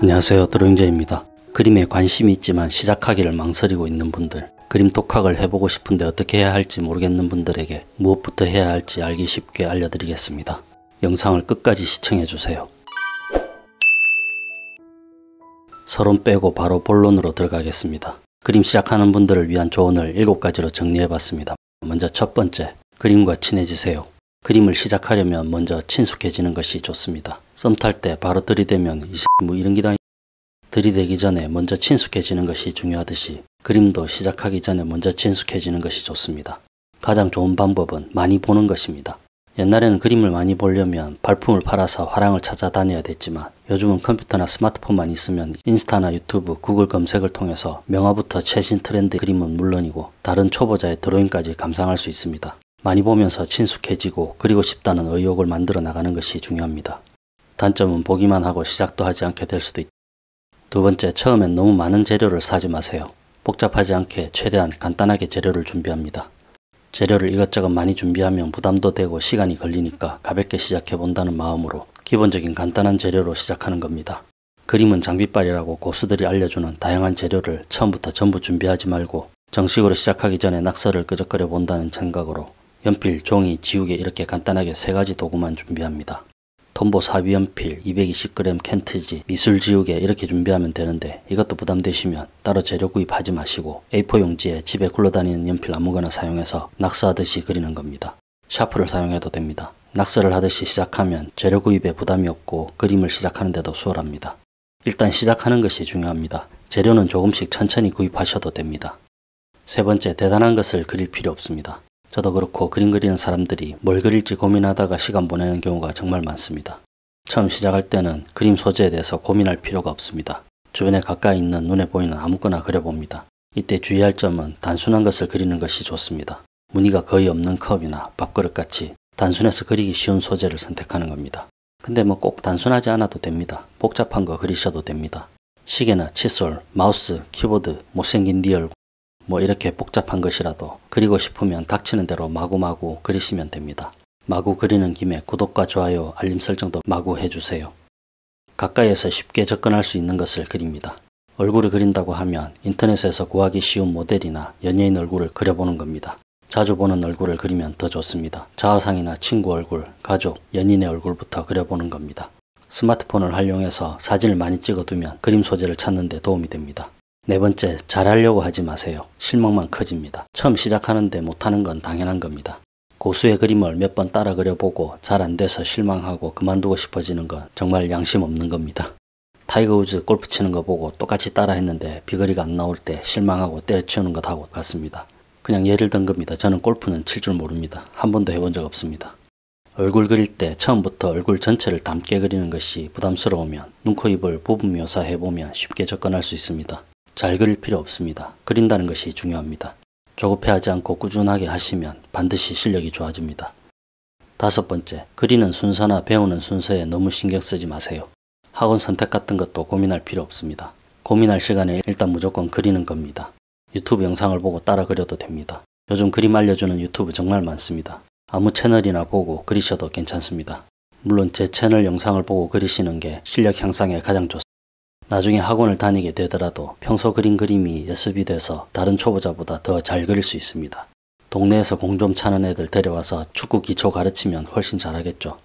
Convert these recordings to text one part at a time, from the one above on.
안녕하세요 드로잉제입니다. 그림에 관심이 있지만 시작하기를 망설이고 있는 분들 그림 독학을 해보고 싶은데 어떻게 해야 할지 모르겠는 분들에게 무엇부터 해야 할지 알기 쉽게 알려드리겠습니다. 영상을 끝까지 시청해주세요. 서론 빼고 바로 본론으로 들어가겠습니다. 그림 시작하는 분들을 위한 조언을 7가지로 정리해봤습니다. 먼저 첫 번째, 그림과 친해지세요. 그림을 시작하려면 먼저 친숙해지는 것이 좋습니다. 썸탈때 바로 들이대면 이뭐 이런 기다 들이대기 전에 먼저 친숙해지는 것이 중요하듯이 그림도 시작하기 전에 먼저 친숙해지는 것이 좋습니다. 가장 좋은 방법은 많이 보는 것입니다. 옛날에는 그림을 많이 보려면 발품을 팔아서 화랑을 찾아다녀야 됐지만 요즘은 컴퓨터나 스마트폰만 있으면 인스타나 유튜브, 구글 검색을 통해서 명화부터 최신 트렌드 그림은 물론이고 다른 초보자의 드로잉까지 감상할 수 있습니다. 많이 보면서 친숙해지고 그리고 싶다는 의욕을 만들어 나가는 것이 중요합니다. 단점은 보기만 하고 시작도 하지 않게 될 수도 있다. 두 번째, 처음엔 너무 많은 재료를 사지 마세요. 복잡하지 않게 최대한 간단하게 재료를 준비합니다. 재료를 이것저것 많이 준비하면 부담도 되고 시간이 걸리니까 가볍게 시작해 본다는 마음으로 기본적인 간단한 재료로 시작하는 겁니다. 그림은 장비빨이라고 고수들이 알려주는 다양한 재료를 처음부터 전부 준비하지 말고 정식으로 시작하기 전에 낙서를 끄적거려 본다는 생각으로 연필, 종이, 지우개 이렇게 간단하게 세 가지 도구만 준비합니다. 톰보 사비 연필, 220g 켄트지, 미술 지우개 이렇게 준비하면 되는데 이것도 부담되시면 따로 재료 구입하지 마시고 A4 용지에 집에 굴러다니는 연필 아무거나 사용해서 낙서하듯이 그리는 겁니다. 샤프를 사용해도 됩니다. 낙서를 하듯이 시작하면 재료 구입에 부담이 없고 그림을 시작하는데도 수월합니다. 일단 시작하는 것이 중요합니다. 재료는 조금씩 천천히 구입하셔도 됩니다. 세 번째, 대단한 것을 그릴 필요 없습니다. 저도 그렇고 그림 그리는 사람들이 뭘 그릴지 고민하다가 시간 보내는 경우가 정말 많습니다. 처음 시작할 때는 그림 소재에 대해서 고민할 필요가 없습니다. 주변에 가까이 있는 눈에 보이는 아무거나 그려봅니다. 이때 주의할 점은 단순한 것을 그리는 것이 좋습니다. 무늬가 거의 없는 컵이나 밥그릇 같이 단순해서 그리기 쉬운 소재를 선택하는 겁니다. 근데 뭐 꼭 단순하지 않아도 됩니다. 복잡한 거 그리셔도 됩니다. 시계나 칫솔, 마우스, 키보드, 못생긴 니얼 뭐 이렇게 복잡한 것이라도 그리고 싶으면 닥치는 대로 마구마구 그리시면 됩니다. 마구 그리는 김에 구독과 좋아요, 알림 설정도 마구 해주세요. 가까이에서 쉽게 접근할 수 있는 것을 그립니다. 얼굴을 그린다고 하면 인터넷에서 구하기 쉬운 모델이나 연예인 얼굴을 그려보는 겁니다. 자주 보는 얼굴을 그리면 더 좋습니다. 자화상이나 친구 얼굴, 가족, 연인의 얼굴부터 그려보는 겁니다. 스마트폰을 활용해서 사진을 많이 찍어두면 그림 소재를 찾는 데 도움이 됩니다. 네 번째, 잘하려고 하지 마세요. 실망만 커집니다. 처음 시작하는데 못하는 건 당연한 겁니다. 고수의 그림을 몇 번 따라 그려보고 잘 안 돼서 실망하고 그만두고 싶어지는 건 정말 양심 없는 겁니다. 타이거 우즈 골프 치는 거 보고 똑같이 따라 했는데 비거리가 안 나올 때 실망하고 때려치우는 것하고 같습니다. 그냥 예를 든 겁니다. 저는 골프는 칠 줄 모릅니다. 한 번도 해본 적 없습니다. 얼굴 그릴 때 처음부터 얼굴 전체를 닮게 그리는 것이 부담스러우면 눈코입을 부분 묘사해보면 쉽게 접근할 수 있습니다. 잘 그릴 필요 없습니다. 그린다는 것이 중요합니다. 조급해하지 않고 꾸준하게 하시면 반드시 실력이 좋아집니다. 다섯 번째, 그리는 순서나 배우는 순서에 너무 신경 쓰지 마세요. 학원 선택 같은 것도 고민할 필요 없습니다. 고민할 시간에 일단 무조건 그리는 겁니다. 유튜브 영상을 보고 따라 그려도 됩니다. 요즘 그림 알려주는 유튜브 정말 많습니다. 아무 채널이나 보고 그리셔도 괜찮습니다. 물론 제 채널 영상을 보고 그리시는 게 실력 향상에 가장 좋습니다. 나중에 학원을 다니게 되더라도 평소 그린 그림이 예습이 돼서 다른 초보자보다 더 잘 그릴 수 있습니다. 동네에서 공 좀 차는 애들 데려와서 축구 기초 가르치면 훨씬 잘하겠죠.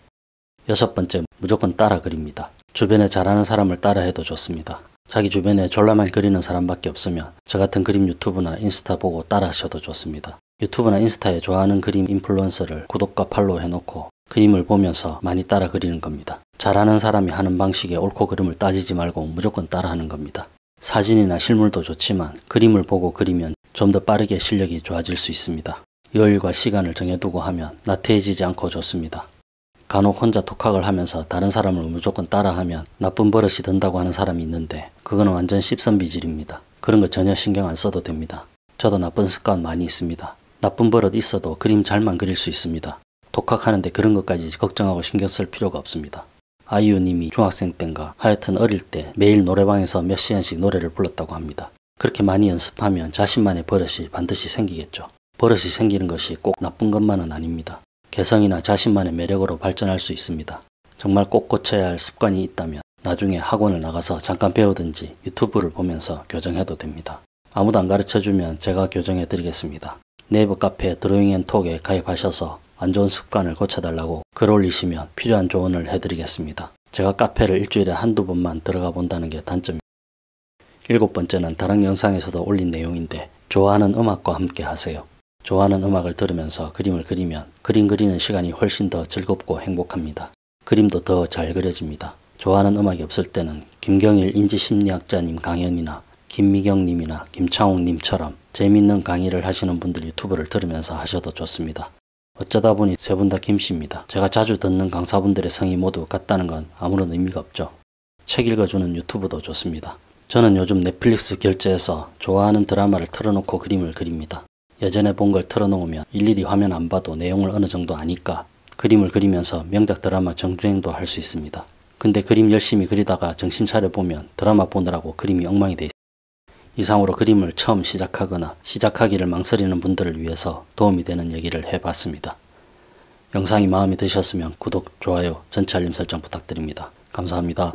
여섯 번째, 무조건 따라 그립니다. 주변에 잘하는 사람을 따라 해도 좋습니다. 자기 주변에 졸라만 그리는 사람밖에 없으면 저 같은 그림 유튜브나 인스타 보고 따라 하셔도 좋습니다. 유튜브나 인스타에 좋아하는 그림 인플루언서를 구독과 팔로우 해놓고 그림을 보면서 많이 따라 그리는 겁니다. 잘하는 사람이 하는 방식에 옳고 그름을 따지지 말고 무조건 따라하는 겁니다. 사진이나 실물도 좋지만 그림을 보고 그리면 좀 더 빠르게 실력이 좋아질 수 있습니다. 여유과 시간을 정해두고 하면 나태해지지 않고 좋습니다. 간혹 혼자 독학을 하면서 다른 사람을 무조건 따라하면 나쁜 버릇이 든다고 하는 사람이 있는데 그거는 완전 십선비질입니다. 그런 거 전혀 신경 안 써도 됩니다. 저도 나쁜 습관 많이 있습니다. 나쁜 버릇 있어도 그림 잘만 그릴 수 있습니다. 독학하는데 그런 것까지 걱정하고 신경 쓸 필요가 없습니다. 아이유님이 중학생 땐가 하여튼 어릴 때 매일 노래방에서 몇 시간씩 노래를 불렀다고 합니다. 그렇게 많이 연습하면 자신만의 버릇이 반드시 생기겠죠. 버릇이 생기는 것이 꼭 나쁜 것만은 아닙니다. 개성이나 자신만의 매력으로 발전할 수 있습니다. 정말 꼭 고쳐야 할 습관이 있다면 나중에 학원을 나가서 잠깐 배우든지 유튜브를 보면서 교정해도 됩니다. 아무도 안 가르쳐주면 제가 교정해드리겠습니다. 네이버 카페 드로잉 앤톡에 가입하셔서 안 좋은 습관을 고쳐달라고 글 올리시면 필요한 조언을 해드리겠습니다. 제가 카페를 일주일에 한두 번만 들어가 본다는 게 단점입니다. 일곱 번째는 다른 영상에서도 올린 내용인데 좋아하는 음악과 함께 하세요. 좋아하는 음악을 들으면서 그림을 그리면 그림 그리는 시간이 훨씬 더 즐겁고 행복합니다. 그림도 더 잘 그려집니다. 좋아하는 음악이 없을 때는 김경일 인지심리학자님 강연이나 김미경님이나 김창욱님처럼 재밌는 강의를 하시는 분들 유튜브를 들으면서 하셔도 좋습니다. 어쩌다 보니 세분 다 김씨입니다. 제가 자주 듣는 강사분들의 성이 모두 같다는 건 아무런 의미가 없죠. 책 읽어주는 유튜브도 좋습니다. 저는 요즘 넷플릭스 결제에서 좋아하는 드라마를 틀어놓고 그림을 그립니다. 예전에 본 걸 틀어놓으면 일일이 화면 안 봐도 내용을 어느 정도 아니까 그림을 그리면서 명작 드라마 정주행도 할 수 있습니다. 근데 그림 열심히 그리다가 정신 차려보면 드라마 보느라고 그림이 엉망이 돼 이상으로 그림을 처음 시작하거나 시작하기를 망설이는 분들을 위해서 도움이 되는 얘기를 해봤습니다. 영상이 마음에 드셨으면 구독, 좋아요, 전체 알림 설정 부탁드립니다. 감사합니다.